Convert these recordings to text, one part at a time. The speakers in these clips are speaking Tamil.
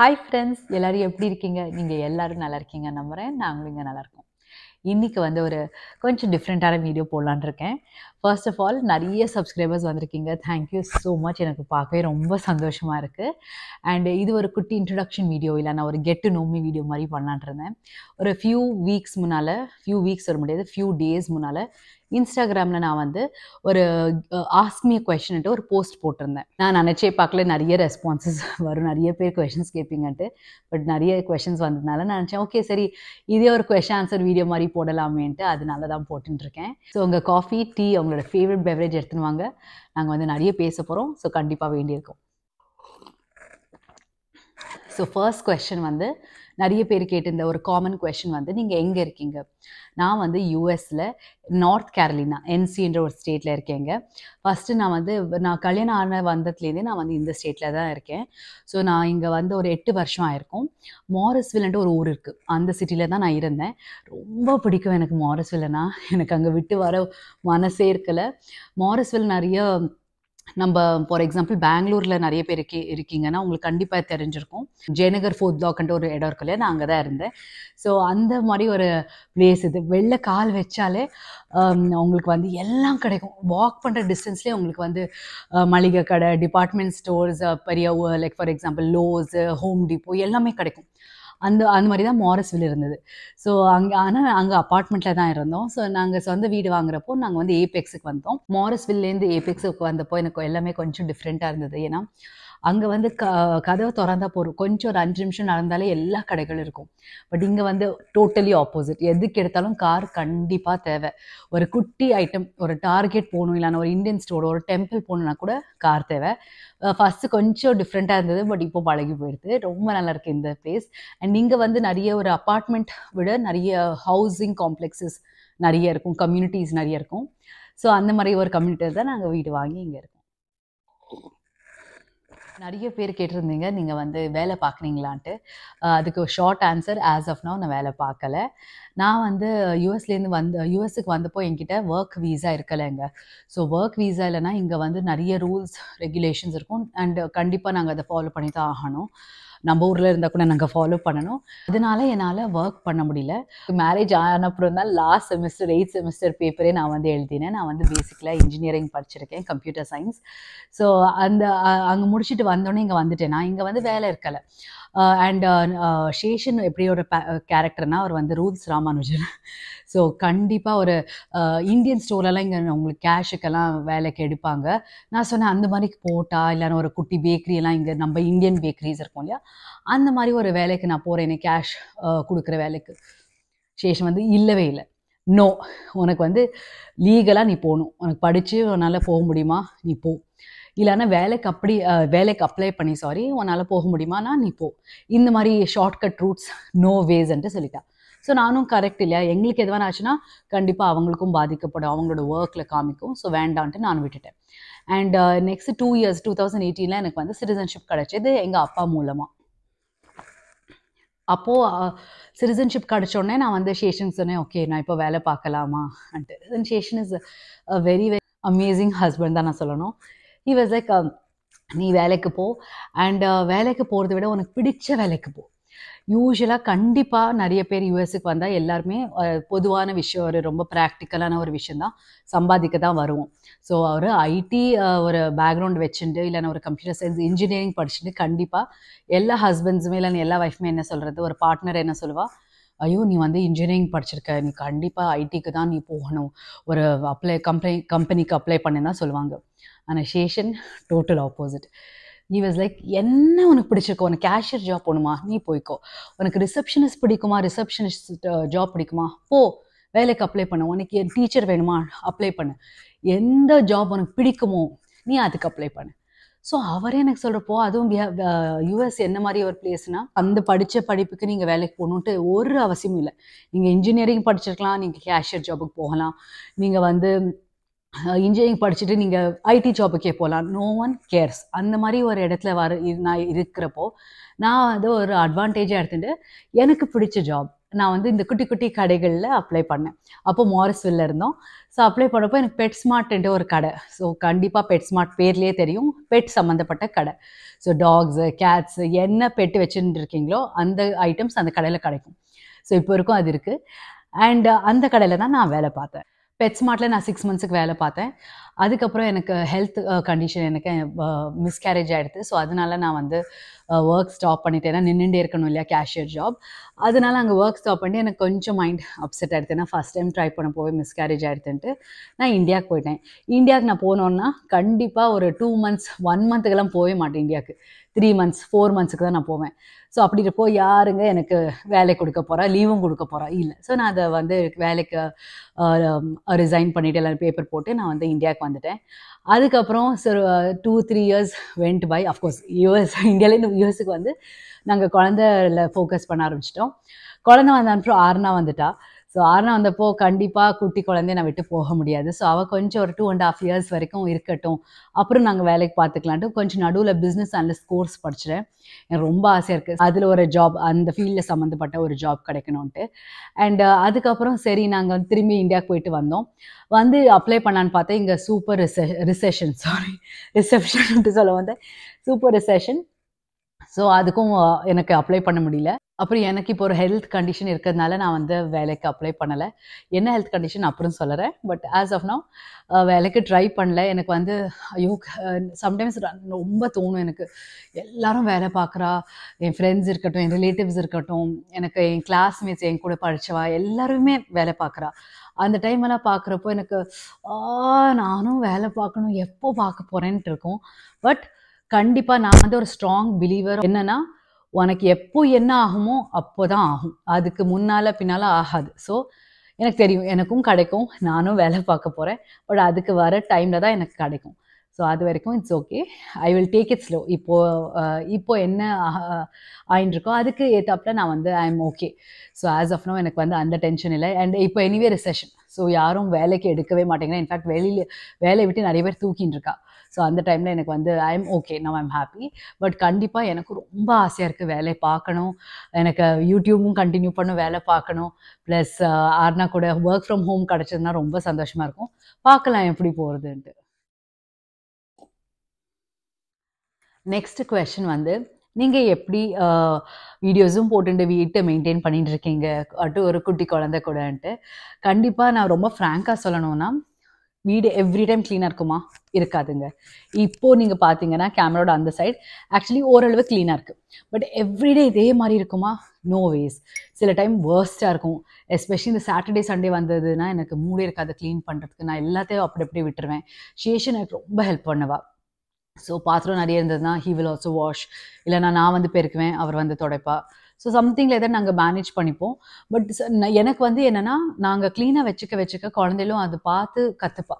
ஹாய் ஃப்ரெண்ட்ஸ் எல்லோரும் எப்படி இருக்கீங்க நீங்கள் எல்லோரும் நல்லா இருக்கீங்க நம்புகிறேன் நாங்களும் இங்கே நல்லாயிருக்கோம் இன்றைக்கி வந்து ஒரு கொஞ்சம் டிஃப்ரெண்ட்டான வீடியோ போடலான் இருக்கேன் ஃபர்ஸ்ட் ஆஃப் ஆல் நிறைய சப்ஸ்கிரைபர்ஸ் வந்திருக்கீங்க தேங்க்யூ ஸோ மச் எனக்கு பார்க்கவே ரொம்ப சந்தோஷமாக இருக்குது அண்டு இது ஒரு குட்டி இன்ட்ரடக்ஷன் வீடியோ இல்லை நான் ஒரு கெட்டு நோமி வீடியோ மாதிரி பண்ணலான் இருந்தேன் ஒரு ஃபியூ வீக்ஸ் முன்னால் ஃபியூ வீக்ஸ் வர முடியாது ஃபியூ டேஸ் முன்னால் இன்ஸ்டாகிராமில் நான் வந்து ஒரு ஆஸ்மிய கொஷின்ட்டு ஒரு போஸ்ட் போட்டிருந்தேன் நான் நினச்சே பார்க்கல நிறைய ரெஸ்பான்சஸ் வரும் நிறைய பேர் கொஷின்ஸ் கேட்பீங்கன்ட்டு பட் நிறைய கொஷின்ஸ் வந்ததுனால நான் நினச்சேன் ஓகே சரி இதே ஒரு கொஷின் ஆன்சர் வீடியோ மாதிரி போடலாமேன்ட்டு அதனால தான் போட்டுருக்கேன் ஸோ உங்கள் காஃபி டீ அவங்களோட ஃபேவரட் பெவரேஜ் எடுத்துன்னு வாங்க நாங்கள் வந்து நிறைய பேச போகிறோம் ஸோ கண்டிப்பாக வேண்டியிருக்கோம் ஸோ ஃபர்ஸ்ட் கொஷின் வந்து நிறைய பேர் கேட்டிருந்த ஒரு காமன் கொஷின் வந்து நீங்கள் எங்கே இருக்கீங்க நான் வந்து யூஎஸில் நார்த் கேரலினா என்சின்ற ஒரு ஸ்டேட்டில் இருக்கேங்க ஃபஸ்ட்டு நான் வந்து நான் கல்யாணம் ஆன வந்ததுலேருந்தே நான் வந்து இந்த ஸ்டேட்டில் தான் இருக்கேன் ஸோ நான் இங்கே வந்து ஒரு எட்டு வருஷம் ஆயிருக்கும் மாரஸ்வில்ன்ற ஒரு ஊர் இருக்குது அந்த சிட்டியில் தான் நான் இருந்தேன் ரொம்ப பிடிக்கும் எனக்கு மாரிஸ்வில்னா எனக்கு அங்கே விட்டு வர மனசே இருக்கலை மாரஸ்வில் நிறைய நம்ம ஃபார் எக்ஸாம்பிள் பெங்களூரில் நிறைய பேர் இருக்கி இருக்கீங்கன்னா உங்களுக்கு கண்டிப்பாக தெரிஞ்சிருக்கும் ஜெயநகர் ஃபோர்த் பிளாக்ன்ற ஒரு இடம் இருக்குல்ல நான் அங்கே தான் இருந்தேன் ஸோ அந்த மாதிரி ஒரு பிளேஸ் இது வெளில கால் வச்சாலே um, உங்களுக்கு வந்து எல்லாம் கிடைக்கும் வாக் பண்ணுற டிஸ்டன்ஸ்லேயே உங்களுக்கு வந்து uh, மளிகை கடை டிபார்ட்மெண்ட் ஸ்டோர்ஸ் uh, பெரிய like for example Lowe's Home Depot எல்லாமே கிடைக்கும் அந்த அந்த மாதிரி தான் மாரஸ்வில் இருந்தது ஸோ அங்கே ஆனால் அங்கே அப்பார்ட்மெண்ட்டில் தான் இருந்தோம் ஸோ நாங்கள் சொந்த வீடு வாங்குறப்போ நாங்கள் வந்து ஏபெக்ஸுக்கு வந்தோம் மாரஸ்வில்லேருந்து ஏபெக்ஸுக்கு வந்தப்போ எனக்கு எல்லாமே கொஞ்சம் டிஃப்ரெண்ட்டாக இருந்தது ஏன்னா அங்கே வந்து க கதவை திறந்தா போகிறோம் கொஞ்சம் ஒரு அஞ்சு நிமிஷம் நடந்தாலே எல்லா கடைகளும் இருக்கும் பட் இங்கே வந்து டோட்டலி ஆப்போசிட் எதுக்கு எடுத்தாலும் கார் கண்டிப்பாக தேவை ஒரு குட்டி ஐட்டம் ஒரு டார்கெட் போகணும் இல்லைனா ஒரு இந்தியன் ஸ்டோர் ஒரு டெம்பிள் போகணுன்னா கூட கார் தேவை ஃபஸ்ட்டு கொஞ்சம் டிஃப்ரெண்ட்டாக இருந்தது பட் இப்போ பழகி போயிடுது ரொம்ப நல்லா இருக்குது இந்த பிளேஸ் அண்ட் இங்கே வந்து நிறைய ஒரு அப்பார்ட்மெண்ட் விட நிறைய ஹவுசிங் காம்ப்ளெக்ஸஸ் நிறைய இருக்கும் கம்யூனிட்டிஸ் நிறைய இருக்கும் ஸோ அந்த மாதிரி ஒரு கம்யூனிட்டியில் தான் நாங்கள் வீடு வாங்கி இங்கே இருக்கோம் நிறைய பேர் கேட்டிருந்தீங்க நீங்கள் வந்து வேலை பார்க்குறீங்களான்ட்டு அதுக்கு ஷார்ட் ஆன்சர் ஆஸ் ஆஃப் நான் வேலை பார்க்கல நான் வந்து யூஎஸ்லேருந்து வந்து யூஎஸ்க்கு வந்தப்போ என்கிட்ட ஒர்க் வீசா இருக்கலைங்க ஸோ ஒர்க் வீசா இல்லைனா இங்கே வந்து நிறைய ரூல்ஸ் ரெகுலேஷன்ஸ் இருக்கும் அண்ட் கண்டிப்பாக நாங்கள் அதை ஃபாலோ பண்ணி தான் ஆகணும் நம்ம ஊரில் இருந்தால் கூட நாங்கள் ஃபாலோ பண்ணணும் அதனால என்னால் ஒர்க் பண்ண முடியல மேரேஜ் ஆன தான் லாஸ்ட் செமஸ்டர் எயிட் செமஸ்டர் பேப்பரே நான் வந்து எழுதினேன் நான் வந்து பேசிக்கலாக இன்ஜினியரிங் படிச்சிருக்கேன் கம்ப்யூட்டர் சயின்ஸ் ஸோ அந்த அங்கே முடிச்சுட்டு வந்தோடனே இங்கே வந்துட்டேன் நான் இங்கே வந்து வேலை இருக்கலை அண்ட் சேஷன் எப்படியோட கேரக்டர்னா அவர் வந்து ரூல்ஸ் ராமானுஜன் ஸோ கண்டிப்பாக ஒரு இந்தியன் ஸ்டோர்லலாம் இங்கே உங்களுக்கு கேஷுக்கெல்லாம் வேலைக்கு எடுப்பாங்க நான் சொன்னேன் அந்த மாதிரி போட்டா இல்லைன்னா ஒரு குட்டி பேக்கரியெல்லாம் இங்கே நம்ம இந்தியன் பேக்கரிஸ் இருக்கும் இல்லையா அந்த மாதிரி ஒரு வேலைக்கு நான் போகிறேன் கேஷ் கொடுக்குற வேலைக்கு சேஷம் வந்து இல்லவே இல்லை நோ உனக்கு வந்து லீகலாக நீ போகணும் உனக்கு படித்து உன்னால் போக முடியுமா நீ போ இல்லைன்னா வேலைக்கு அப்படி வேலைக்கு அப்ளை பண்ணி சாரி உன்னால் போக முடியுமா நான் நீ போ இந்த மாதிரி ஷார்ட்கட் ரூட்ஸ் நோ வேஸ்ன்ட்டு சொல்லிட்டா ஸோ நானும் கரெக்ட் இல்லையா எங்களுக்கு எது ஆச்சுன்னா கண்டிப்பாக அவங்களுக்கும் பாதிக்கப்படும் அவங்களோட ஒர்க்கில் காமிக்கும் ஸோ வேண்டான்ட்டு நான் விட்டுட்டேன் and next two years two thousand எயிட்டீனில் எனக்கு வந்து சிட்டிசன்ஷிப் கிடச்சிது எங்கள் அப்பா மூலமாக அப்போது சிட்டிசன்ஷிப் uh, கிடச்சோடனே நான் வந்து ஷேஷன் சொன்னேன் ஓகே நான் இப்போ வேலை பார்க்கலாமா and Seshan is a very very amazing husband தான் நான் சொல்லணும் ஹி வாஸ் லைக் நீ வேலைக்கு போ அண்ட் uh, வேலைக்கு போகிறத விட உனக்கு பிடிச்ச வேலைக்கு போ யூஸ்வலாக கண்டிப்பாக நிறைய பேர் யூஎஸ்க்கு வந்தால் எல்லாருமே பொதுவான விஷயம் ஒரு ரொம்ப ப்ராக்டிக்கலான ஒரு விஷயம் தான் சம்பாதிக்க தான் வருவோம் ஸோ அவர் ஐடி ஒரு பேக்ரவுண்ட் வச்சுட்டு இல்லைன்னா ஒரு கம்ப்யூட்டர் சயின்ஸ் இன்ஜினியரிங் படிச்சுட்டு கண்டிப்பாக எல்லா ஹஸ்பண்ட்ஸுமே இல்லைன்னு எல்லா ஒய்ஃப்மே என்ன சொல்கிறது ஒரு பார்ட்னர் என்ன சொல்லுவாள் ஐயோ நீ வந்து இன்ஜினியரிங் படிச்சிருக்க நீ கண்டிப்பாக ஐடிக்கு தான் நீ போகணும் ஒரு அப்ளை கம்பெனி கம்பெனிக்கு அப்ளை பண்ணி தான் சொல்லுவாங்க ஆனால் சேஷன் டோட்டல் ஆப்போசிட் நீ வாஸ் லைக் என்ன உனக்கு பிடிச்சிருக்கோ உனக்கு கேஷியர் ஜாப் போகணுமா நீ போய்க்கோ உனக்கு ரிசப்ஷனிஸ்ட் பிடிக்குமா ரிசப்ஷனிஸ்ட் ஜாப் பிடிக்குமா போ வேலைக்கு அப்ளை பண்ணு உனக்கு என் டீச்சர் வேணுமா அப்ளை பண்ணு எந்த ஜாப் உனக்கு பிடிக்குமோ நீ அதுக்கு அப்ளை பண்ணு ஸோ அவரே எனக்கு சொல்கிறப்போ அதுவும் யூஎஸ் என்ன மாதிரி ஒரு பிளேஸ்னா அந்த படித்த படிப்புக்கு நீங்கள் வேலைக்கு போகணுன்ட்டு ஒரு அவசியமும் இல்லை நீங்கள் இன்ஜினியரிங் படிச்சிருக்கலாம் நீங்கள் கேஷியர் ஜாபுக்கு போகலாம் நீங்கள் வந்து இன்ஜினியரிங் படிச்சுட்டு நீங்கள் ஐடி ஜாபுக்கே போகலாம் நோ ஒன் கேர்ஸ் அந்த மாதிரி ஒரு இடத்துல வர நான் இருக்கிறப்போ நான் வந்து ஒரு அட்வான்டேஜாக எடுத்துகிட்டு எனக்கு பிடிச்ச ஜாப் நான் வந்து இந்த குட்டி குட்டி கடைகளில் அப்ளை பண்ணேன் அப்போ மாரிஸ்வில் இருந்தோம் ஸோ அப்ளை பண்ணப்போ எனக்கு பெட் ஸ்மார்ட்ன்ற ஒரு கடை ஸோ கண்டிப்பாக பெட் ஸ்மார்ட் பேர்லேயே தெரியும் பெட் சம்மந்தப்பட்ட கடை ஸோ டாக்ஸு கேட்ஸு என்ன பெட்டு வச்சுட்டு இருக்கீங்களோ அந்த ஐட்டம்ஸ் அந்த கடையில் கிடைக்கும் ஸோ இப்போ இருக்கும் அது இருக்குது அண்ட் அந்த கடையில் தான் நான் வேலை பார்த்தேன் பெட் ஸ்மார்ட்டில் நான் சிக்ஸ் மந்த்ஸுக்கு வேலை பார்த்தேன் அதுக்கப்புறம் எனக்கு ஹெல்த் கண்டிஷன் எனக்கு மிஸ்கேரேஜ் ஆகிடுது ஸோ அதனால நான் வந்து ஒர்க் ஸ்டாப் பண்ணிட்டேன் நின்றுண்டே இருக்கணும் இல்லையா கேஷியர் ஜாப் அதனால அங்கே ஒர்க் ஸ்டாப் பண்ணி எனக்கு கொஞ்சம் மைண்ட் அப்செட் ஆகிடுது ஏன்னா ஃபஸ்ட் டைம் ட்ரை பண்ண போய் மிஸ்கேரேஜ் ஆகிடுதுன்ட்டு நான் இந்தியாவுக்கு போயிட்டேன் இந்தியாவுக்கு நான் போனோன்னா கண்டிப்பாக ஒரு டூ மந்த்ஸ் ஒன் மந்த்துக்கெல்லாம் போகவே மாட்டேன் இந்தியாவுக்கு த்ரீ மந்த்ஸ் ஃபோர் மந்த்ஸுக்கு தான் நான் போவேன் ஸோ அப்படி இருப்போ யாருங்க எனக்கு வேலை கொடுக்க போகிறா லீவும் கொடுக்க போகிறா இல்லை ஸோ நான் அதை வந்து வேலைக்கு ரிசைன் பண்ணிவிட்டு எல்லோரும் பேப்பர் போட்டு நான் வந்து இந்தியாவுக்கு வந்துட்டேன் அதுக்கப்புறம் sir two three years went by of course US இந்தியாவிலேருந்து யூஎஸ்க்கு வந்து நாங்கள் குழந்தைல ஃபோக்கஸ் பண்ண ஆரம்பிச்சிட்டோம் குழந்தை வந்த அனுப்புறம் ஆறுனா வந்துட்டா ஸோ ஆர்னா வந்தப்போ கண்டிப்பாக குட்டி குழந்தைய நான் விட்டு போக முடியாது ஸோ அவள் கொஞ்சம் ஒரு டூ அண்ட் ஆஃப் இயர்ஸ் வரைக்கும் இருக்கட்டும் அப்புறம் நாங்கள் வேலைக்கு பார்த்துக்கலான்ட்டு கொஞ்சம் நடுவில் பிஸ்னஸ் அண்ட் கோர்ஸ் படிச்சுறேன் எனக்கு ரொம்ப ஆசையாக இருக்குது அதில் ஒரு ஜாப் அந்த ஃபீல்டில் சம்மந்தப்பட்ட ஒரு ஜாப் கிடைக்கணும்ன்ட்டு அண்ட் uh, அதுக்கப்புறம் சரி நாங்கள் வந்து திரும்பி இந்தியாவுக்கு போயிட்டு வந்தோம் வந்து அப்ளை பண்ணான்னு பார்த்தா இங்கே சூப்பர் ரிசெ ரிசெஷன் சாரி ரிசெப்ஷன்ட்டு சொல்ல வந்தேன் சூப்பர் ரிசெஷன் ஸோ அதுக்கும் uh, எனக்கு அப்ளை பண்ண முடியல அப்புறம் எனக்கு இப்போ ஒரு ஹெல்த் கண்டிஷன் இருக்கிறதுனால நான் வந்து வேலைக்கு அப்ளை பண்ணலை என்ன ஹெல்த் கண்டிஷன் அப்புறம் சொல்லுறேன் பட் ஆஸ் ஆஃப் நோ வேலைக்கு ட்ரை பண்ணல எனக்கு வந்து ஐயோ சம்டைம்ஸ் ரொம்ப தோணும் எனக்கு எல்லாரும் வேலை பார்க்குறா என் ஃப்ரெண்ட்ஸ் இருக்கட்டும் என் ரிலேட்டிவ்ஸ் இருக்கட்டும் எனக்கு என் கிளாஸ்மேட்ஸ் என் கூட படித்தவா எல்லாருமே வேலை பார்க்குறா அந்த எல்லாம் பார்க்குறப்போ எனக்கு நானும் வேலை பார்க்கணும் எப்போ பார்க்க போகிறேன்ட்டு இருக்கும் பட் கண்டிப்பாக நான் வந்து ஒரு ஸ்ட்ராங் பிலீவர் என்னென்னா உனக்கு எப்போ என்ன ஆகுமோ அப்போ தான் ஆகும் அதுக்கு முன்னால் பின்னால் ஆகாது ஸோ எனக்கு தெரியும் எனக்கும் கிடைக்கும் நானும் வேலை பார்க்க போகிறேன் பட் அதுக்கு வர டைமில் தான் எனக்கு கிடைக்கும் ஸோ அது வரைக்கும் it's okay I will take it slow இப்போது இப்போது என்ன ஆயின்ட்டுருக்கோ அதுக்கு ஏற்றாப்பில் நான் வந்து I am okay so as of now எனக்கு வந்து அந்த டென்ஷன் இல்லை அண்ட் இப்போ எனிவே ரிசெஷன் ஸோ யாரும் வேலைக்கு எடுக்கவே மாட்டேங்கிறேன் இன்ஃபேக்ட் வெளியில் வேலையை விட்டு நிறைய பேர் தூக்கின்னு இருக்கா ஸோ அந்த டைமில் எனக்கு வந்து I am okay now I'm happy but கண்டிப்பாக எனக்கு ரொம்ப ஆசையாக இருக்குது வேலையை பார்க்கணும் எனக்கு யூடியூபும் கண்டினியூ பண்ணும் வேலை பார்க்கணும் ப்ளஸ் ஆர்னா கூட ஒர்க் ஃப்ரம் ஹோம் கிடச்சதுன்னா ரொம்ப சந்தோஷமாக இருக்கும் பார்க்கலாம் எப்படி போகிறதுன்ட்டு நெக்ஸ்ட் கொஷின் வந்து நீங்கள் எப்படி வீடியோஸும் போட்டுட்டு வீட்டை மெயின்டைன் பண்ணிட்டு இருக்கீங்க அட்டு ஒரு குட்டி குழந்தை கூடன்ட்டு கண்டிப்பாக நான் ரொம்ப ஃப்ராங்காக சொல்லணும்னா வீடு எவ்ரி டைம் க்ளீனாக இருக்குமா இருக்காதுங்க இப்போது நீங்கள் பார்த்தீங்கன்னா கேமரோட அந்த சைடு ஆக்சுவலி ஓரளவு க்ளீனாக இருக்குது பட் எவ்ரிடே இதே மாதிரி இருக்குமா நோ வேஸ் சில டைம் வேர்ஸ்டாக இருக்கும் எஸ்பெஷலி இந்த சாட்டர்டே சண்டே வந்ததுன்னா எனக்கு மூடி இருக்காது க்ளீன் பண்ணுறதுக்கு நான் எல்லாத்தையும் அப்படி அப்படி விட்டுருவேன் ஷேஷன் எனக்கு ரொம்ப ஹெல்ப் பண்ணுவா ஸோ பாத்திரம் நிறைய இருந்ததுன்னா ஹீ வில் ஆல்சோ வாஷ் இல்லைனா நான் வந்து பெருக்குவேன் அவர் வந்து தொடைப்பா ஸோ சம்திங்கில் எதாவது நாங்கள் மேனேஜ் பண்ணிப்போம் பட் எனக்கு வந்து என்னென்னா நாங்கள் க்ளீனாக வச்சுக்க வச்சுக்க குழந்தையிலும் அது பார்த்து கற்றுப்பா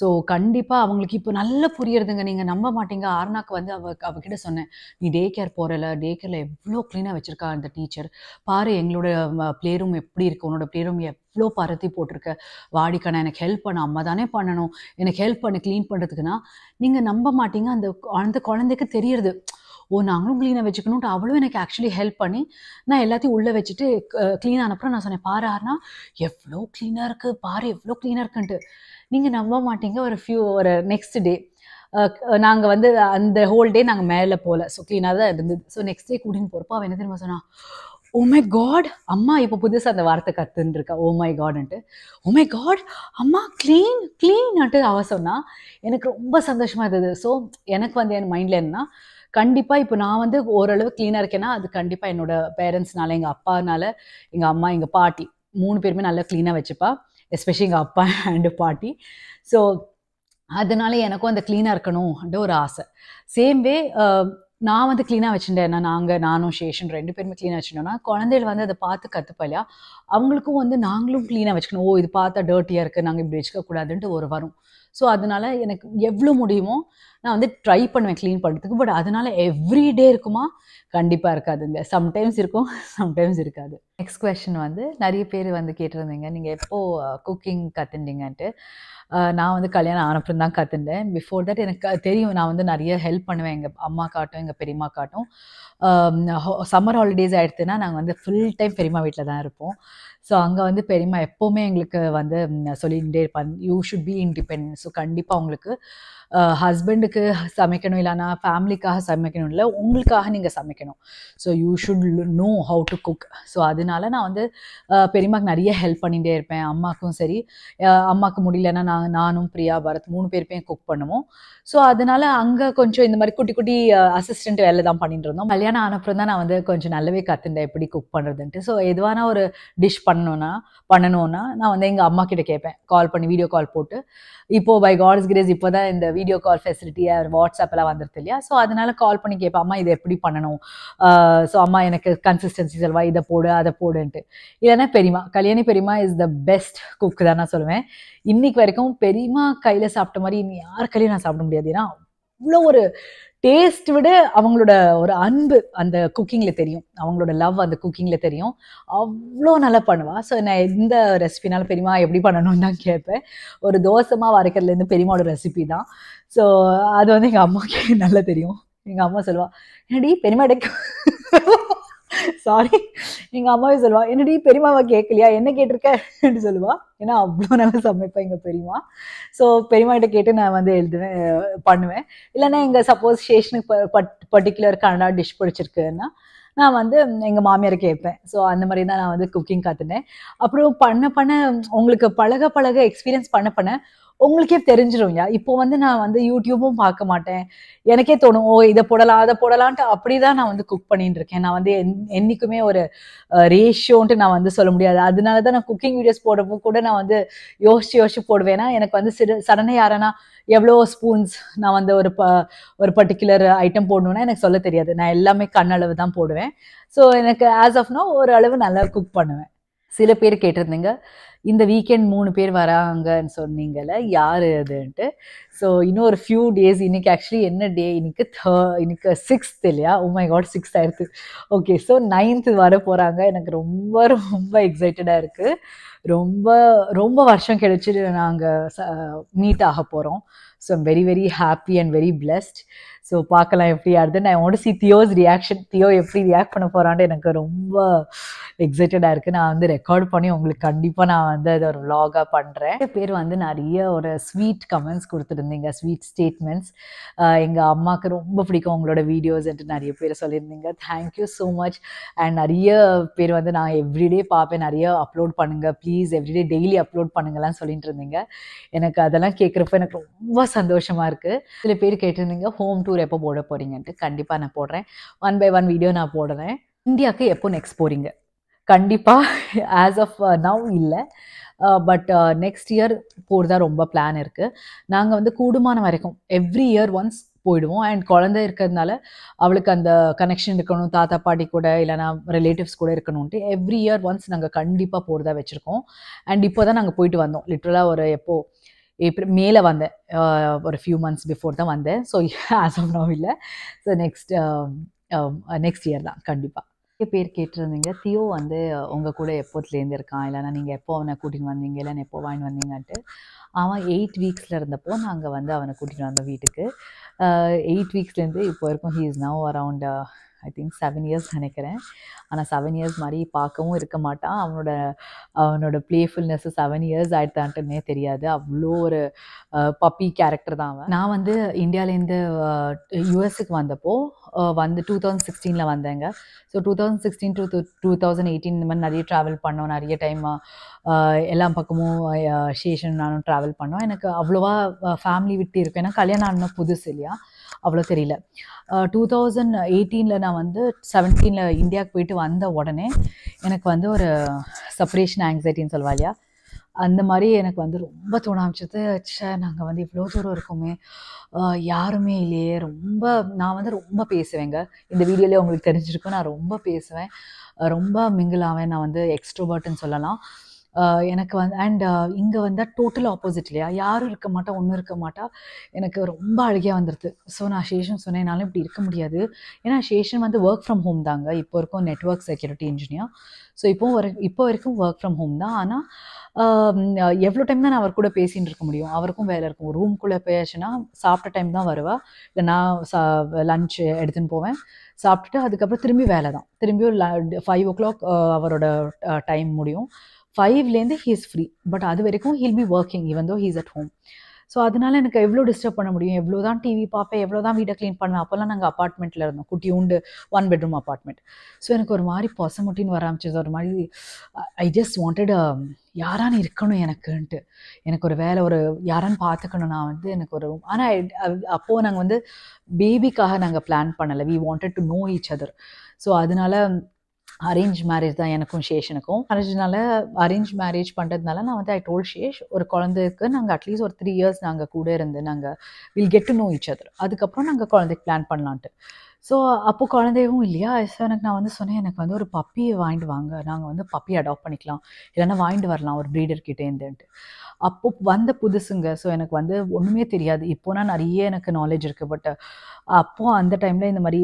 ஸோ கண்டிப்பாக அவங்களுக்கு இப்போ நல்லா புரியறதுங்க நீங்கள் நம்ப மாட்டீங்க ஆர்னாக்கு வந்து அவ அவகிட்ட சொன்னேன் நீ டே கேர் போகிறல டே கேரில் எவ்வளோ க்ளீனாக வச்சுருக்கா அந்த டீச்சர் பாரு எங்களோட பிளே ரூம் எப்படி இருக்குது உன்னோட ப்ளே ரூம் எவ்வளோ பரத்தி போட்டிருக்க வாடிக்கான எனக்கு ஹெல்ப் பண்ண அம்மா தானே பண்ணணும் எனக்கு ஹெல்ப் பண்ணு க்ளீன் பண்ணுறதுக்குன்னா நீங்கள் நம்ப மாட்டீங்க அந்த அந்த குழந்தைக்கு தெரியறது ஓ நாங்களும் க்ளீனாக வச்சுக்கணும்ட்டு அவளும் எனக்கு ஆக்சுவலி ஹெல்ப் பண்ணி நான் எல்லாத்தையும் உள்ளே வச்சுட்டு க்ளீனாக ஆனப்புறம் நான் சொன்னேன் பாருன்னா எவ்வளோ க்ளீனாக இருக்குது பாரு எவ்வளோ க்ளீனாக இருக்குன்ட்டு நீங்கள் நம்ப மாட்டீங்க ஒரு ஃபியூ ஒரு நெக்ஸ்ட் டே நாங்கள் வந்து அந்த ஹோல் டே நாங்கள் மேலே போகல ஸோ க்ளீனாக தான் இருந்தது ஸோ நெக்ஸ்ட் டே கூட்டின்னு போகிறப்போ அவன் என்ன தெரியுமா சொன்னான் ஓமை oh காட் அம்மா இப்போ புதுசாக அந்த வார்த்தை கற்றுன்னு ஓ மை காட்ன்ட்டு oh ஓமை oh காட் அம்மா க்ளீன் க்ளீன்ட்டு அவ சொன்னா எனக்கு ரொம்ப சந்தோஷமாக இருந்தது ஸோ எனக்கு வந்து என் மைண்டில் என்னன்னா கண்டிப்பாக இப்போ நான் வந்து ஓரளவு க்ளீனாக இருக்கேன்னா அது கண்டிப்பாக என்னோட பேரண்ட்ஸ்னால எங்கள் அப்பானால எங்க அம்மா எங்கள் பாட்டி மூணு பேருமே நல்லா க்ளீனாக வச்சுப்பா எஸ்பெஷலி எங்கள் அப்பா அண்டு பாட்டி ஸோ அதனால எனக்கும் அந்த க்ளீனாக இருக்கணும்ன்ற ஒரு ஆசை சேம் வே நான் வந்து கிளீனாக வச்சுட்டேன் நாங்கள் நானும் ஷேஷன் ரெண்டு பேருமே க்ளீனாக வச்சுட்டோம்னா குழந்தைகள் வந்து அதை பார்த்து கற்றுப்பலையா அவங்களுக்கும் வந்து நாங்களும் க்ளீனாக வச்சுக்கணும் ஓ இது பார்த்தா டர்ட்டியாக இருக்குது நாங்கள் இப்படி வச்சுக்கக்கூடாதுன்ட்டு ஒரு வரும் ஸோ அதனால் எனக்கு எவ்வளோ முடியுமோ நான் வந்து ட்ரை பண்ணுவேன் க்ளீன் பண்ணுறதுக்கு பட் அதனால் எவ்ரி டே இருக்குமா கண்டிப்பாக இருக்காதுங்க சம்டைம்ஸ் இருக்கும் சம்டைம்ஸ் இருக்காது நெக்ஸ்ட் கொஷின் வந்து நிறைய பேர் வந்து கேட்டிருந்தீங்க நீங்கள் எப்போது குக்கிங் கற்றுண்டீங்கன்ட்டு நான் வந்து கல்யாணம் ஆனப்புறம் தான் கற்றுண்டேன் பிஃபோர் தட் எனக்கு தெரியும் நான் வந்து நிறைய ஹெல்ப் பண்ணுவேன் எங்கள் அம்மா காட்டும் எங்கள் பெரியம்மா காட்டும் சம்மர் ஹாலிடேஸ் ஆகிடுதுன்னா நாங்கள் வந்து ஃபுல் டைம் பெரியம்மா வீட்டில் தான் இருப்போம் ஸோ அங்கே வந்து பெரியம்மா எப்போவுமே எங்களுக்கு வந்து சொல்லிகிட்டே இருப்பாங்க you should be independent so கண்டிப்பாக உங்களுக்கு ஹஸ்பண்டுக்கு சமைக்கணும் இல்லைனா ஃபேமிலிக்காக சமைக்கணும் இல்லை உங்களுக்காக நீங்கள் சமைக்கணும் so you should know how to cook so அதனால நான் வந்து பெரியம்மாக்கு நிறைய ஹெல்ப் பண்ணிகிட்டே இருப்பேன் அம்மாக்கும் சரி அம்மாவுக்கு முடியலன்னா நான் நானும் பிரியா பரத் மூணு பேருமே குக் பண்ணுவோம் ஸோ அதனால அங்கே கொஞ்சம் இந்த மாதிரி குட்டி குட்டி அசிஸ்டண்ட் வேலை தான் பண்ணிட்டு இருந்தோம் கல்யாணம் ஆனப்புறம் தான் நான் வந்து கொஞ்சம் நல்லாவே கற்றுண்டேன் எப்படி குக் பண்ணுறதுன்ட்டு ஸோ எதுவான ஒரு டிஷ் பண்ணோன்னா பண்ணணும்னா நான் வந்து எங்கள் அம்மா கிட்ட கேட்பேன் கால் பண்ணி வீடியோ கால் போட்டு இப்போது பை காட்ஸ் கிரேஸ் இப்போ தான் இந்த வீடியோ கால் ஃபெசிலிட்டி எல்லாம் வந்துருது இல்லையா ஸோ அதனால கால் பண்ணி கேட்பேன் அம்மா இதை எப்படி பண்ணணும் ஸோ அம்மா எனக்கு கன்சிஸ்டன்சி செல்வா இதை போடு அதை போடுன்ட்டு இல்லைன்னா பெரியமா கல்யாணி பெரியமா இஸ் த பெஸ்ட் குக் தான் நான் சொல்லுவேன் இன்னைக்கு வரைக்கும் பெரியமா கையில் சாப்பிட்ட மாதிரி யார் கையிலையும் நான் சாப்பிட முடியாது ஏன்னா அவ்வளோ ஒரு டேஸ்ட் விட அவங்களோட ஒரு அன்பு அந்த குக்கிங்கில் தெரியும் அவங்களோட லவ் அந்த குக்கிங்கில் தெரியும் அவ்வளோ நல்லா பண்ணுவாள் ஸோ நான் எந்த ரெசிபினாலும் பெரியமா எப்படி பண்ணணும்னு தான் கேட்பேன் ஒரு தோசமாக வரைக்கிறதுலேருந்து பெரியமாவோட ரெசிபி தான் ஸோ அது வந்து எங்கள் அம்மாவுக்கு நல்லா தெரியும் எங்கள் அம்மா சொல்லுவாள் என்னடி எடுக்க சாரி எங்க அம்மாவே சொல்லுவா என்னடி பெரியமாவை கேட்கலையா என்ன கேட்டிருக்க சொல்லுவா ஏன்னா அவ்வளோ நல்லா சமைப்பேன் எங்க பெரியமா ஸோ கிட்ட கேட்டு நான் வந்து எழுதுவேன் பண்ணுவேன் இல்லைன்னா எங்க சப்போஸ் ஸ்டேஷனுக்கு பர்டிகுலர் கனடா டிஷ் பிடிச்சிருக்குன்னா நான் வந்து எங்கள் மாமியார் கேட்பேன் ஸோ அந்த மாதிரி தான் நான் வந்து குக்கிங் கற்றுனேன் அப்புறம் பண்ண பண்ண உங்களுக்கு பழக பழக எக்ஸ்பீரியன்ஸ் பண்ண பண்ண உங்களுக்கே தெரிஞ்சிரும்யா இப்போ வந்து நான் வந்து யூடியூப்பும் பார்க்க மாட்டேன் எனக்கே தோணும் ஓ இதை போடலாம் அதை போடலான்ட்டு அப்படி தான் நான் வந்து குக் பண்ணிட்டு இருக்கேன் நான் வந்து என்றைக்குமே ஒரு ரேஷியோன்ட்டு நான் வந்து சொல்ல முடியாது அதனால தான் நான் குக்கிங் வீடியோஸ் போடுறப்போ கூட நான் வந்து யோசிச்சு யோசிச்சு போடுவேன்னா எனக்கு வந்து சிறு சடனே யாரன்னா எவ்வளோ ஸ்பூன்ஸ் நான் வந்து ஒரு ப ஒரு பர்டிகுலர் ஐட்டம் போடணுன்னா எனக்கு சொல்ல தெரியாது நான் எல்லாமே கண்ணளவு தான் போடுவேன் ஸோ எனக்கு ஆஸ் ஆஃப் நோ ஓரளவு நல்லா குக் பண்ணுவேன் சில பேர் கேட்டிருந்தீங்க இந்த வீக்கெண்ட் மூணு பேர் வராங்கன்னு சொன்னீங்கல்ல யார் அதுன்ட்டு ஸோ இன்னும் ஒரு ஃபியூ டேஸ் இன்னைக்கு ஆக்சுவலி என்ன டே இன்னைக்கு தே இன்னைக்கு சிக்ஸ்த் இல்லையா உமை காட் சிக்ஸ்த் ஆயிருக்கு ஓகே ஸோ நைன்த்து வர போகிறாங்க எனக்கு ரொம்ப ரொம்ப எக்ஸைட்டடாக இருக்குது ரொம்ப ரொம்ப வருஷம் கிடைச்சிட்டு நாங்கள் மீட் ஆக போகிறோம் so I'm very very happy and very blessed so பார்க்கலாம் எப்படி ஆடுதுன்னு நான் want see Theo's reaction Theo எப்படி ரியாக்ட் பண்ண போகிறான்னு எனக்கு ரொம்ப எக்ஸைட்டடாக இருக்குது நான் வந்து ரெக்கார்ட் பண்ணி உங்களுக்கு கண்டிப்பாக நான் வந்து அதை ஒரு விலாகாக பண்ணுறேன் பேர் வந்து நிறைய ஒரு ஸ்வீட் கமெண்ட்ஸ் கொடுத்துருந்தீங்க ஸ்வீட் ஸ்டேட்மெண்ட்ஸ் எங்கள் அம்மாவுக்கு ரொம்ப பிடிக்கும் உங்களோட வீடியோஸ் என்று நிறைய பேர் சொல்லியிருந்தீங்க தேங்க்யூ ஸோ மச் அண்ட் நிறைய பேர் வந்து நான் எவ்ரிடே பார்ப்பேன் நிறைய அப்லோட் பண்ணுங்கள் ப்ளீஸ் எவ்ரிடே டெய்லி அப்லோட் பண்ணுங்கள்லாம் சொல்லிட்டு இருந்தீங்க எனக்கு அதெல்லாம் கேட்குறப்ப எனக்கு ரொம்ப சந்தோஷமாக இருக்குது சில பேர் கேட்டிருந்தீங்க ஹோம் டூர் எப்போ போட போகிறீங்கன்ட்டு கண்டிப்பாக நான் போடுறேன் ஒன் பை ஒன் வீடியோ நான் போடுறேன் இந்தியாவுக்கு எப்போ நெக்ஸ்ட் போகிறீங்க கண்டிப்பாக ஆஸ் ஆஃப் நவ் uh, இல்லை but uh, next year uh, போகிறதா ரொம்ப பிளான் இருக்குது நாங்கள் வந்து கூடுமான வரைக்கும் எவ்ரி இயர் ஒன்ஸ் போயிடுவோம் அண்ட் குழந்தை இருக்கிறதுனால அவளுக்கு அந்த கனெக்ஷன் இருக்கணும் தாத்தா பாட்டி கூட இல்லைனா ரிலேட்டிவ்ஸ் கூட இருக்கணும்ன்ட்டு எவ்ரி இயர் ஒன்ஸ் நாங்கள் கண்டிப்பாக போகிறதா வச்சுருக்கோம் அண்ட் இப்போ தான் நாங்கள் போயிட்டு வந்தோம் லிட்ரலாக ஒரு எப்போது ஏப்ரல் மேலே வந்தேன் ஒரு ஃபியூ மந்த்ஸ் பிஃபோர் தான் வந்தேன் ஸோ ஆசம் நோ இல்லை ஸோ நெக்ஸ்ட் நெக்ஸ்ட் இயர் தான் கண்டிப்பாக பேர் கேட்டிருந்தீங்க தியோ வந்து உங்கள் கூட எப்போத்துலேருந்து இருக்கான் இல்லைனா நீங்கள் எப்போ அவனை கூட்டின்னு வந்தீங்க இல்லைன்னு எப்போ வாங்கி வந்தீங்கன்ட்டு அவன் எயிட் வீக்ஸில் இருந்தப்போ நாங்கள் வந்து அவனை கூட்டிகிட்டு வந்தோம் வீட்டுக்கு எயிட் வீக்ஸ்லேருந்து இப்போ இருக்கும் he is now around I think seven years நினைக்கிறேன் ஆனால் செவன் இயர்ஸ் மாதிரி பார்க்கவும் இருக்க மாட்டான் அவனோட அவனோட பிளேஃபுல்னஸ் செவன் இயர்ஸ் ஆயிடுத்தான்ட்டுனே தெரியாது அவ்வளோ ஒரு பப்பி கேரக்டர் தான் அவன் நான் வந்து இந்தியாவிலேருந்து யூஎஸ்க்கு வந்தப்போ வந்து டூ தௌசண்ட் சிக்ஸ்டீனில் வந்தேங்க so two thousand sixteen two two thousand eighteen இந்த மாதிரி நிறைய ட்ராவல் பண்ணோம் நிறைய டைம் எல்லா பக்கமும் ஸ்டேஷன் நானும் ட்ராவல் பண்ணோம் எனக்கு அவ்வளோவா ஃபேமிலி விட்டு இருக்கும் ஏன்னா கல்யாணம் ஆன புதுசு இல்லையா அவ்வளோ தெரியல டூ தௌசண்ட் எயிட்டீனில் நான் வந்து செவன்டீனில் இந்தியாவுக்கு போயிட்டு வந்த உடனே எனக்கு வந்து ஒரு செப்பரேஷன் ஆங்ஸைட்டின்னு சொல்லுவா இல்லையா அந்த மாதிரி எனக்கு வந்து ரொம்ப தோணாமிச்சது சார் நாங்கள் வந்து இவ்வளோ தூரம் இருக்கோமே யாருமே இல்லையே ரொம்ப நான் வந்து ரொம்ப பேசுவேங்க இந்த வீடியோலேயே உங்களுக்கு தெரிஞ்சிருக்கும் நான் ரொம்ப பேசுவேன் ரொம்ப மிங்கிள் நான் வந்து எக்ஸ்ட்ரோபர்ட்னு சொல்லலாம் எனக்கு வந்து அண்ட் இங்கே வந்தால் டோட்டல் ஆப்போசிட் இல்லையா யாரும் இருக்க மாட்டா ஒன்றும் இருக்க மாட்டா எனக்கு ரொம்ப அழகியாக வந்துடுது ஸோ நான் சேஷன் சொன்னேனாலும் இப்படி இருக்க முடியாது ஏன்னா சேஷன் வந்து ஒர்க் ஃப்ரம் ஹோம் தாங்க இப்போ இருக்கும் நெட்ஒர்க் செக்யூரிட்டி இன்ஜினியர் ஸோ இப்போ வரை இப்போ வரைக்கும் ஒர்க் ஃப்ரம் ஹோம் தான் ஆனால் எவ்வளோ டைம் தான் நான் அவர் கூட பேசின்னு இருக்க முடியும் அவருக்கும் வேலை இருக்கும் ரூம்குள்ளே போயாச்சுன்னா சாப்பிட்ட டைம் தான் வருவா இல்லை நான் லஞ்ச் லன்ச் எடுத்துன்னு போவேன் சாப்பிட்டுட்டு அதுக்கப்புறம் திரும்பி வேலை தான் திரும்பியும் ஃபைவ் ஓ கிளாக் அவரோட டைம் முடியும் ஃபைவ்லேருந்து ஹீ இஸ் ஃப்ரீ பட் அது வரைக்கும் ஹீல் பி ஒர்க்கிங் இவன் தோ ஹீஸ் அட் ஹோம் ஸோ அதனால் எனக்கு எவ்வளோ டிஸ்டர்ப் பண்ண முடியும் எவ்வளோ தான் டிவி பார்ப்பேன் எவ்வளோ தான் வீடை க்ளீன் பண்ணுவேன் அப்போல்லாம் நாங்கள் அப்பார்ட்மெண்ட்டில் இருந்தோம் குட்டி உண்டு ஒன் பெட்ரூம் அப்பார்ட்மெண்ட் ஸோ எனக்கு ஒரு மாதிரி பொசமுட்டின்னு வர ஆரம்பிச்சது ஒரு மாதிரி ஐ ஜஸ்ட் வாண்டட் யாரான்னு இருக்கணும் எனக்குன்ட்டு எனக்கு ஒரு வேலை ஒரு யாரான்னு பார்த்துக்கணும் நான் வந்து எனக்கு ஒரு ஆனால் அப்போது நாங்கள் வந்து பேபிக்காக நாங்கள் பிளான் பண்ணலை we wanted to know each other so அதனால் அரேஞ்ச் மேரேஜ் தான் எனக்கும் சேஷனுக்கும் அரேஞ்ச்னால அரேஞ்ச் மேரேஜ் பண்ணுறதுனால நான் வந்து ஐ டோல் ஷேஷ் ஒரு குழந்தைக்கு நாங்கள் அட்லீஸ்ட் ஒரு த்ரீ இயர்ஸ் நாங்கள் கூட இருந்து நாங்கள் will get to know each other அதுக்கப்புறம் நாங்கள் குழந்தைக்கு பிளான் பண்ணலான்ட்டு ஸோ அப்போ குழந்தையும் இல்லையா ஸோ எனக்கு நான் வந்து சொன்னேன் எனக்கு வந்து ஒரு பப்பியை வாங்கிட்டு வாங்க நாங்கள் வந்து பப்பி அடாப்ட் பண்ணிக்கலாம் இல்லைன்னா வாங்கிட்டு வரலாம் ஒரு ப்ரீடர்கிட்டேருந்துட்டு அப்போது வந்த புதுசுங்க ஸோ எனக்கு வந்து ஒன்றுமே தெரியாது இப்போனா நிறைய எனக்கு நாலேஜ் இருக்குது பட் அப்போது அந்த டைமில் இந்த மாதிரி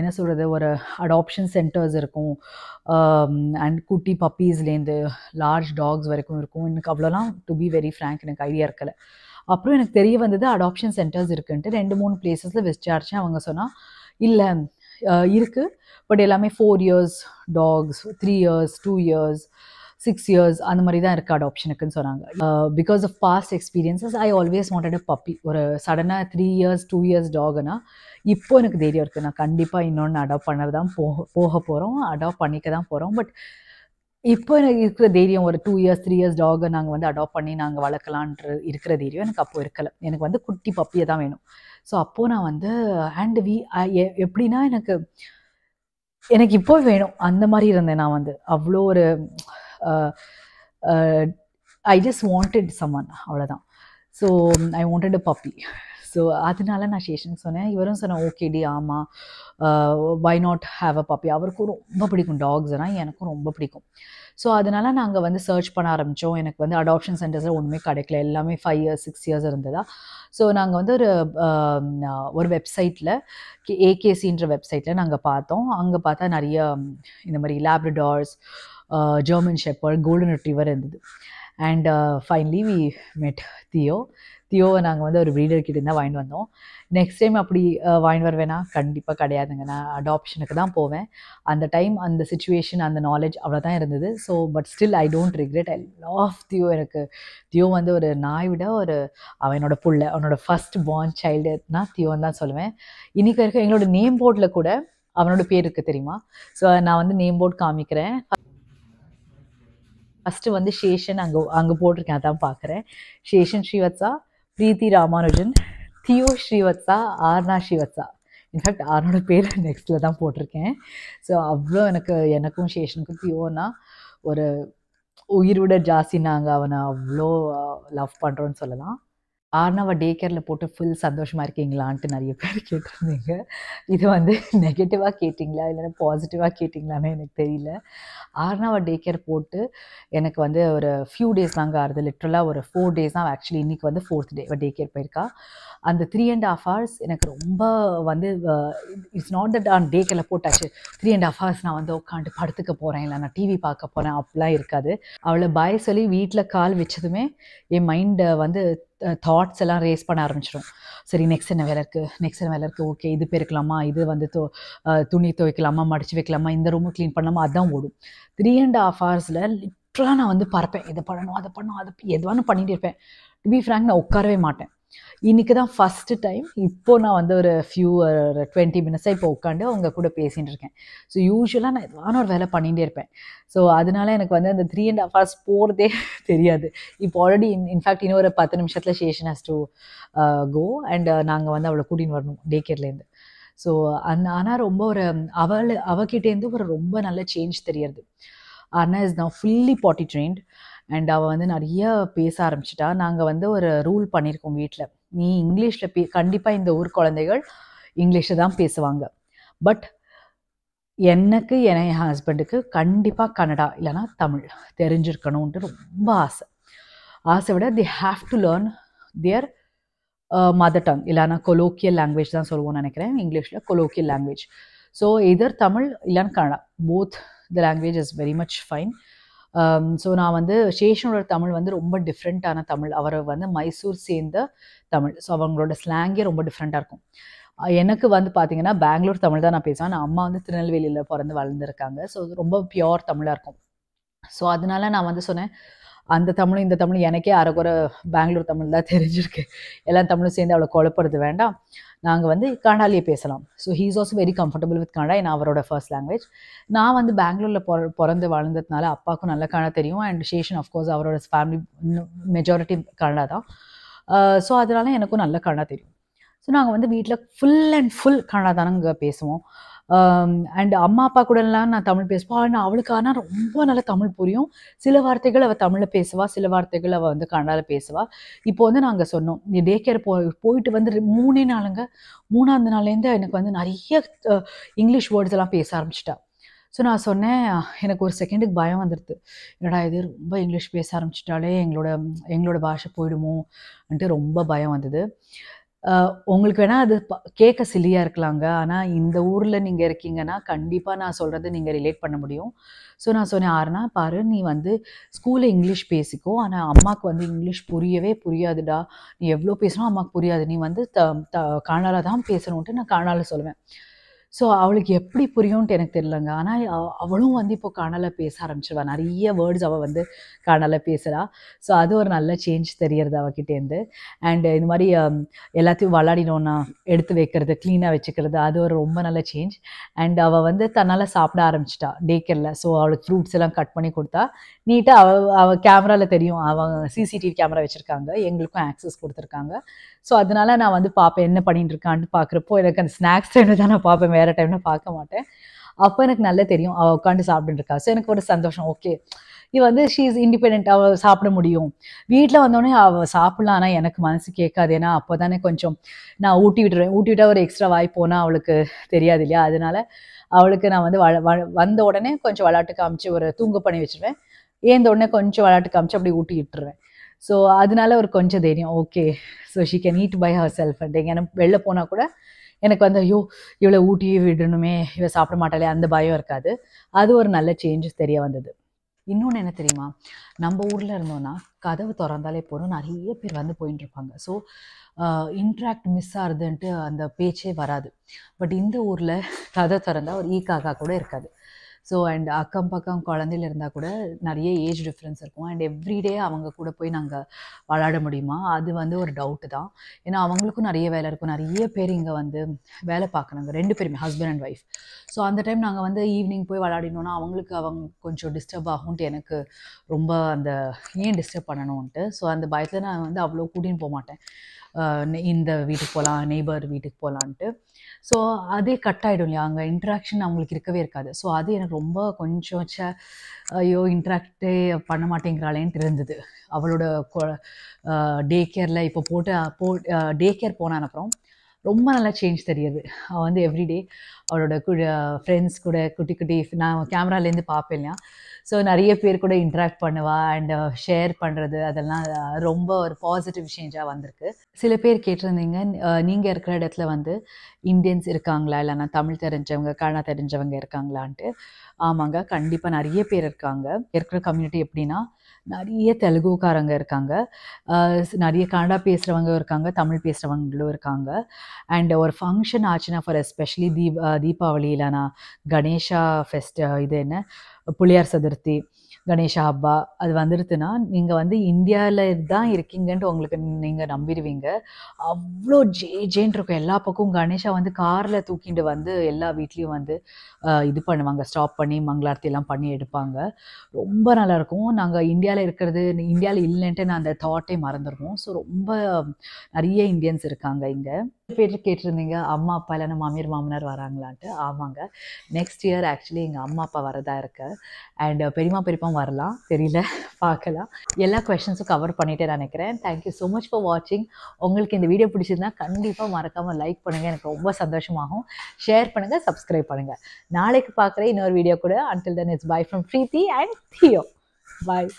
என்ன சொல்கிறது ஒரு அடாப்ஷன் சென்டர்ஸ் இருக்கும் அண்ட் குட்டி பப்பீஸ்லேருந்து லார்ஜ் டாக்ஸ் வரைக்கும் இருக்கும் எனக்கு அவ்வளோலாம் டு பி வெரி ஃப்ரேங்க் எனக்கு ஐடியா இருக்கலை அப்புறம் எனக்கு தெரிய வந்தது அடாப்ஷன் சென்டர்ஸ் இருக்குன்ட்டு ரெண்டு மூணு பிளேசஸில் விசாரித்தேன் அவங்க சொன்னால் இல்லை இருக்குது பட் எல்லாமே four years dogs three years two years six years அந்த மாதிரி தான் இருக்குது அடாப்ஷனுக்குன்னு சொன்னாங்க because of past experiences I always wanted a puppy ஒரு சடனாக த்ரீ இயர்ஸ் டூ இயர்ஸ் டாக்னா இப்போ எனக்கு தைரியம் இருக்குது நான் கண்டிப்பாக இன்னொன்று அடாப்ட் பண்ண தான் போக போக போகிறோம் அடாப்ட் பண்ணிக்க தான் போகிறோம் பட் இப்போ எனக்கு இருக்கிற தைரியம் ஒரு டூ இயர்ஸ் த்ரீ இயர்ஸ் டாகை நாங்கள் வந்து அடாப்ட் பண்ணி நாங்கள் வளர்க்கலான்ற இருக்கிற தைரியம் எனக்கு அப்போது இருக்கலை எனக்கு வந்து குட்டி பப்பியை தான் வேணும் ஸோ அப்போது நான் வந்து அண்ட் வி எப்படின்னா எனக்கு எனக்கு இப்போ வேணும் அந்த மாதிரி இருந்தேன் நான் வந்து அவ்வளோ ஒரு ஐ ஜஸ்ட் வாண்டட் சம்மன் அவ்வளோதான் so I wanted a puppy so அதனால நான் சேஷனுக்கு சொன்னேன் இவரும் சொன்னேன் ஓகேடி ஆமாம் why not have a puppy அவருக்கும் ரொம்ப பிடிக்கும் டாக்ஸ்னால் எனக்கும் ரொம்ப பிடிக்கும் ஸோ அதனால் நாங்கள் வந்து சர்ச் பண்ண ஆரம்பித்தோம் எனக்கு வந்து அடாப்ஷன் சென்டர்ஸில் ஒன்றுமே கிடைக்கல எல்லாமே ஃபைவ் இயர்ஸ் சிக்ஸ் இயர்ஸ் இருந்ததா ஸோ நாங்கள் வந்து ஒரு ஒரு வெப்சைட்டில் ஏகேசின்ற வெப்சைட்டில் நாங்கள் பார்த்தோம் அங்கே பார்த்தா நிறைய இந்த மாதிரி Labradors German shepherd golden retriever இருந்தது and finally we met Theo தியோவை நாங்கள் வந்து ஒரு ப்ரீடர்கிட்ட இருந்தால் வாங்கிட்டு வந்தோம் நெக்ஸ்ட் டைம் அப்படி வாங்கிட்டு வருவேனா கண்டிப்பாக கிடையாதுங்க நான் அடாப்ஷனுக்கு தான் போவேன் அந்த டைம் அந்த சுச்சுவேஷன் அந்த நாலேஜ் அவ்வளோ தான் இருந்தது so but still I don't regret I love Theo எனக்கு தியோ வந்து ஒரு நாய் விட ஒரு அவனோட புள்ள அவனோட ஃபஸ்ட் பார்ன் சைல்டுனா தியோன்னு தான் சொல்லுவேன் இன்றைக்கி இருக்க எங்களோட நேம் போர்டில் கூட அவனோட பேர் இருக்குது தெரியுமா ஸோ நான் வந்து நேம் போர்டு காமிக்கிறேன் ஃபஸ்ட்டு வந்து ஷேஷன் அங்கே அங்கே போட்டிருக்கேன் அதான் பார்க்குறேன் ஷேஷன் ஸ்ரீவத்ஸா பிரீத்தி ராமானுஜன் தியோ ஸ்ரீவத்ஸா ஆர்னா ஸ்ரீவத்ஸா இன்ஃபேக்ட் ஆர்னோட பேர் நெக்ஸ்ட்டில் தான் போட்டிருக்கேன் ஸோ அவ்வளோ எனக்கு எனக்கும் சேஷனுக்கும் தியோனா ஒரு உயிரோட ஜாஸ்தி நாங்கள் அவனை அவ்வளோ லவ் பண்ணுறோன்னு சொல்லலாம் ஆர்னாவை டே கேரில் போட்டு ஃபுல் சந்தோஷமாக இருக்கீங்களான்ட்டு நிறைய பேர் கேட்டிருந்தீங்க இது வந்து நெகட்டிவாக கேட்டிங்களா இல்லைன்னா பாசிட்டிவாக கேட்டிங்களான்னு எனக்கு தெரியல ஆறுனாவை டே கேர் போட்டு எனக்கு வந்து ஒரு ஃபியூ டேஸ் தாங்க ஆறுது லிட்ரலாக ஒரு ஃபோர் டேஸ் தான் ஆக்சுவலி இன்றைக்கி வந்து ஃபோர்த் டே டே கேர் போயிருக்கா அந்த த்ரீ அண்ட் ஆஃப் ஹவர்ஸ் எனக்கு ரொம்ப வந்து it's not that on day கேரில் போட்டாச்சு த்ரீ அண்ட் ஆஃப் ஹவர்ஸ் நான் வந்து உட்காந்து படுத்துக்க போகிறேன் இல்லை நான் டிவி பார்க்க போகிறேன் அப்படிலாம் இருக்காது அவளை பாய் சொல்லி வீட்டில் கால் வச்சதுமே என் மைண்டை வந்து தாட்ஸ் எல்லாம் ரேஸ் பண்ண ஆரம்பிச்சிடும் சரி நெக்ஸ்ட் என்ன வேலை இருக்குது நெக்ஸ்ட் என்ன வேலை இருக்குது ஓகே இது பெருக்கலாமா இது வந்து தோ துணி துவைக்கலாமா மடித்து வைக்கலாமா இந்த ரூமும் க்ளீன் பண்ணலாமா அதுதான் ஓடும் த்ரீ அண்ட் ஆஃப் ஹவர்ஸில் லிட்ரலாக நான் வந்து பறப்பேன் இதை பண்ணணும் அதை பண்ணணும் அதை எதுவானு பண்ணிகிட்டு இருப்பேன் டு பி ஃப்ரேங்க் நான் உட்காரவே மாட்டேன் இன்னைக்கு தான் ஃபஸ்ட்டு டைம் இப்போது நான் வந்து ஒரு ஃபியூ ஒரு டுவெண்ட்டி மினிட்ஸாக இப்போ உட்காந்து அவங்க கூட பேசிகிட்டு இருக்கேன் ஸோ யூஸ்வலாக நான் எதான ஒரு வேலை பண்ணிகிட்டே இருப்பேன் ஸோ அதனால எனக்கு வந்து அந்த த்ரீ அண்ட் ஹாஃப் ஹவர்ஸ் போகிறதே தெரியாது இப்போ ஆல்ரெடி இன் இன்ஃபேக்ட் இன்னும் ஒரு பத்து நிமிஷத்தில் Seshan has to go and நாங்கள் வந்து அவளை கூட்டின்னு வரணும் டே கேர்லேருந்து ஸோ அந் ஆனால் ரொம்ப ஒரு அவள் அவகிட்டேருந்து ஒரு ரொம்ப நல்ல சேஞ்ச் தெரியறது அண்ணா is now fully potty trained and அவள் வந்து நிறைய பேச ஆரம்பிச்சிட்டா நாங்கள் வந்து ஒரு ரூல் பண்ணியிருக்கோம் வீட்டில் நீ இங்கிலீஷில் பே கண்டிப்பாக இந்த ஊர் குழந்தைகள் இங்கிலீஷில் தான் பேசுவாங்க பட் எனக்கு என் என் ஹஸ்பண்டுக்கு கண்டிப்பாக கன்னடா இல்லைனா தமிழ் தெரிஞ்சிருக்கணும்ன்ட்டு ரொம்ப ஆசை ஆசை விட they have to learn their mother tongue இல்லைனா கொலோக்கியல் லாங்குவேஜ் தான் சொல்லுவோம்னு நினைக்கிறேன் இங்கிலீஷில் colloquial language so either Tamil இல்லைன்னு Kannada both the language is very much fine so um, நான் வந்து சேஷனோட தமிழ் வந்து ரொம்ப டிஃப்ரெண்ட்டான தமிழ் அவர் வந்து மைசூர் சேர்ந்த தமிழ் ஸோ அவங்களோட ஸ்லாங்கே ரொம்ப டிஃப்ரெண்ட்டாக இருக்கும் எனக்கு வந்து பார்த்தீங்கன்னா பெங்களூர் தமிழ் தான் நான் பேசுவேன் அம்மா வந்து திருநெல்வேலியில் பிறந்து வளர்ந்துருக்காங்க ஸோ ரொம்ப பியோர் தமிழாக இருக்கும் ஸோ அதனால நான் வந்து சொன்னேன் அந்த தமிழும் இந்த தமிழும் எனக்கே அரைக்குறை பெங்களூர் தமிழ் தான் தெரிஞ்சிருக்கு எல்லா தமிழும் சேர்ந்து அவளை குழப்பறது வேண்டாம் நாங்கள் வந்து கன்னடாலேயே பேசலாம் so he is also very comfortable with Kannada நான் அவரோட ஃபர்ஸ்ட் லாங்குவேஜ் நான் வந்து பெங்களூரில் பிறந்து வாழ்ந்ததுனால அப்பாவுக்கும் நல்ல கன்னடா தெரியும் அண்ட் சேஷன் அஃப்கோர்ஸ் அவரோட ஃபேமிலி மெஜாரிட்டி கன்னடா தான் ஸோ uh, அதனால எனக்கும் நல்ல கன்னடா தெரியும் ஸோ நாங்கள் வந்து வீட்டில் ஃபுல் அண்ட் ஃபுல் கன்னடா இங்கே பேசுவோம் அண்ட் um, அம்மா அப்பா கூடலாம் நான் தமிழ் பேசுவா ஆனால் அவளுக்கு ஆனால் ரொம்ப நல்லா தமிழ் புரியும் சில வார்த்தைகள் அவள் தமிழில் பேசுவாள் சில வார்த்தைகள் அவள் வந்து கன்னடாவில் பேசுவாள் இப்போ வந்து நாங்கள் சொன்னோம் நீ டே கேர் போ போயிட்டு வந்து மூணே நாளுங்க மூணாவது நாள்லேருந்து எனக்கு வந்து நிறைய இங்கிலீஷ் வேர்ட்ஸ் எல்லாம் பேச ஆரம்பிச்சிட்டா ஸோ நான் சொன்னேன் எனக்கு ஒரு செகண்டுக்கு பயம் வந்துடுது என்னடா இது ரொம்ப இங்கிலீஷ் பேச ஆரம்பிச்சிட்டாலே எங்களோட எங்களோட பாஷை போயிடுமோன்ட்டு ரொம்ப பயம் வந்தது உங்களுக்கு வேணால் அது கேட்க சில்லியாக இருக்கலாங்க ஆனால் இந்த ஊரில் நீங்கள் இருக்கீங்கன்னா கண்டிப்பாக நான் சொல்கிறத நீங்கள் ரிலேட் பண்ண முடியும் ஸோ நான் சொன்னேன் ஆறுனா பாரு நீ வந்து ஸ்கூலில் இங்கிலீஷ் பேசிக்கோ ஆனால் அம்மாவுக்கு வந்து இங்கிலீஷ் புரியவே புரியாதுடா நீ எவ்வளோ பேசினா அம்மாவுக்கு புரியாது நீ வந்து த த காணால தான் பேசணுன்ட்டு நான் காணால சொல்லுவேன் ஸோ அவளுக்கு எப்படி புரியும்ன்ட்டு எனக்கு தெரியலங்க ஆனால் அவளும் வந்து இப்போ காணலை பேச ஆரம்பிச்சிடுவா நிறைய வேர்ட்ஸ் அவள் வந்து காணலை பேசுகிறா ஸோ அது ஒரு நல்ல சேஞ்ச் தெரியறது அவகிட்டேருந்து அண்டு இந்த மாதிரி um, எல்லாத்தையும் விளாடினோன்னா எடுத்து வைக்கிறது க்ளீனாக வச்சுக்கிறது அது ஒரு ரொம்ப நல்ல சேஞ்ச் அண்ட் அவள் வந்து தன்னால் சாப்பிட ஆரம்பிச்சிட்டா டே கேரில் ஸோ அவளுக்கு ஃப்ரூட்ஸ் எல்லாம் கட் பண்ணி கொடுத்தா நீட்டாக அவள் அவள் கேமராவில் தெரியும் அவன் சிசிடிவி கேமரா வச்சுருக்காங்க எங்களுக்கும் ஆக்சஸ் கொடுத்துருக்காங்க ஸோ அதனால நான் வந்து பார்ப்பேன் என்ன பண்ணிட்டு இருக்கான்னு பார்க்குறப்போ எனக்கு அந்த ஸ்நாக்ஸ் தான் நான் பார்ப்பேன் வேற டைம்ல பார்க்க மாட்டேன் அப்போ எனக்கு நல்லா தெரியும் அவள் உட்காந்து சாப்பிட்டுருக்கா ஸோ எனக்கு ஒரு சந்தோஷம் ஓகே இது வந்து ஷீ இஸ் இண்டிபெண்ட் அவள் சாப்பிட முடியும் வீட்டில் வந்தோடனே அவள் சாப்பிட்லாம் ஆனால் எனக்கு மனசு கேட்காது ஏன்னா அப்போ தானே கொஞ்சம் நான் ஊட்டி விட்டுருவேன் ஊட்டி விட்டா ஒரு எக்ஸ்ட்ரா வாய் போனால் அவளுக்கு தெரியாது இல்லையா அதனால அவளுக்கு நான் வந்து வந்த உடனே கொஞ்சம் விளாட்டு காமிச்சு ஒரு தூங்க பண்ணி வச்சுருவேன் ஏந்த உடனே கொஞ்சம் விளாட்டு காமிச்சு அப்படி ஊட்டி விட்டுருவேன் ஸோ அதனால ஒரு கொஞ்சம் தைரியம் okay so she can eat by herself and எங்கேனா வெளில போனால் கூட எனக்கு வந்து ஐயோ இவளை ஊட்டியே விடணுமே இவள் சாப்பிட மாட்டாளே அந்த பயம் இருக்காது அது ஒரு நல்ல சேஞ்சஸ் தெரிய வந்தது இன்னொன்று என்ன தெரியுமா நம்ம ஊரில் இருந்தோன்னா கதவு திறந்தாலே போகிறோம் நிறைய பேர் வந்து போயின்னு இருப்பாங்க ஸோ இன்ட்ராக்ட் மிஸ் ஆகுதுன்ட்டு அந்த பேச்சே வராது பட் இந்த ஊரில் கதை திறந்தால் ஒரு ஈக்காக்கா கூட இருக்காது ஸோ அண்ட் அக்கம் பக்கம் குழந்தையில இருந்தால் கூட நிறைய ஏஜ் டிஃப்ரென்ஸ் இருக்கும் அண்ட் எவ்ரிடே அவங்க கூட போய் நாங்கள் விளாட முடியுமா அது வந்து ஒரு டவுட்டு தான் ஏன்னா அவங்களுக்கும் நிறைய வேலை இருக்கும் நிறைய பேர் இங்கே வந்து வேலை பார்க்குறாங்க ரெண்டு பேருமே ஹஸ்பண்ட் அண்ட் ஒய்ஃப் ஸோ அந்த டைம் நாங்கள் வந்து ஈவினிங் போய் விளாடினோன்னா அவங்களுக்கு அவங்க கொஞ்சம் டிஸ்டர்ப் ஆகும்ட்டு எனக்கு ரொம்ப அந்த ஏன் டிஸ்டர்ப் பண்ணணும்ட்டு ஸோ அந்த பயத்தில் நான் வந்து அவ்வளோ கூட்டின்னு போக மாட்டேன் இந்த வீட்டுக்கு போகலாம் நெய்பர் வீட்டுக்கு போகலான்ட்டு ஸோ அதே கட் ஆகிடும் இல்லையா அங்கே இன்ட்ராக்ஷன் அவங்களுக்கு இருக்கவே இருக்காது ஸோ அது எனக்கு ரொம்ப கொஞ்சம் சே ஐயோ இன்ட்ராக்டே பண்ண மாட்டேங்கிறாளேன்னு இருந்தது அவளோட டே கேரில் இப்போ போட்டு போ டே கேர் போனான் அப்புறம் ரொம்ப நல்லா சேஞ்ச் தெரியுது அவள் வந்து எவ்ரிடே அவளோட கு ஃப்ரெண்ட்ஸ் கூட குட்டி குட்டி நான் கேமராலேருந்து பார்ப்பேன் இல்லையா ஸோ நிறைய பேர் கூட இன்ட்ராக்ட் பண்ணுவா அண்ட் ஷேர் பண்ணுறது அதெல்லாம் ரொம்ப ஒரு பாசிட்டிவ் சேஞ்சாக வந்திருக்கு சில பேர் கேட்டிருந்தீங்க நீங்கள் இருக்கிற இடத்துல வந்து இந்தியன்ஸ் இருக்காங்களா இல்லைன்னா தமிழ் தெரிஞ்சவங்க கன்னடா தெரிஞ்சவங்க இருக்காங்களான்ட்டு ஆமாங்க கண்டிப்பாக நிறைய பேர் இருக்காங்க இருக்கிற கம்யூனிட்டி எப்படின்னா நிறைய தெலுங்குக்காரங்க இருக்காங்க நிறைய கன்னடா பேசுகிறவங்க இருக்காங்க தமிழ் பேசுகிறவங்களும் இருக்காங்க அண்ட் ஒரு ஃபங்க்ஷன் ஆச்சுன்னா ஃபார் எஸ்பெஷலி தீப் நான் கணேஷா ஃபெஸ்ட் இது என்ன புளியார் சதுர்த்தி கணேஷா அப்பா அது வந்துடுதுன்னா நீங்கள் வந்து இந்தியாவில் தான் இருக்கீங்கன்ட்டு உங்களுக்கு நீங்கள் நம்பிடுவீங்க அவ்வளோ ஜே ஜேன்னு இருக்கும் எல்லா பக்கமும் கணேஷா வந்து காரில் தூக்கிட்டு வந்து எல்லா வீட்லேயும் வந்து இது பண்ணுவாங்க ஸ்டாப் பண்ணி மங்களார்த்தி எல்லாம் பண்ணி எடுப்பாங்க ரொம்ப நல்லாயிருக்கும் நாங்கள் இந்தியாவில் இருக்கிறது இந்தியாவில் இல்லைன்ட்டு நான் அந்த தாட்டே மறந்துடுவோம் ஸோ ரொம்ப நிறைய இந்தியன்ஸ் இருக்காங்க இங்கே பேர் கேட்டிருந்தீங்க அம்மா அப்பா இல்லைன்னா மாமியார் மாமனார் வராங்களான்ட்டு ஆமாங்க நெக்ஸ்ட் இயர் ஆக்சுவலி எங்கள் அம்மா அப்பா வரதா இருக்கு அண்ட் பெரியமா பெரியப்பா வரலாம் தெரியல பார்க்கலாம் எல்லா கொஷின்ஸும் கவர் பண்ணிட்டே நினைக்கிறேன் தேங்க்யூ ஸோ மச் ஃபார் வாட்சிங் உங்களுக்கு இந்த வீடியோ பிடிச்சிருந்தா கண்டிப்பாக மறக்காமல் லைக் பண்ணுங்கள் எனக்கு ரொம்ப சந்தோஷமாகும் ஷேர் பண்ணுங்கள் சப்ஸ்கிரைப் பண்ணுங்கள் நாளைக்கு பார்க்குற இன்னொரு வீடியோ கூட until then it's bye from Preethi and Theo bye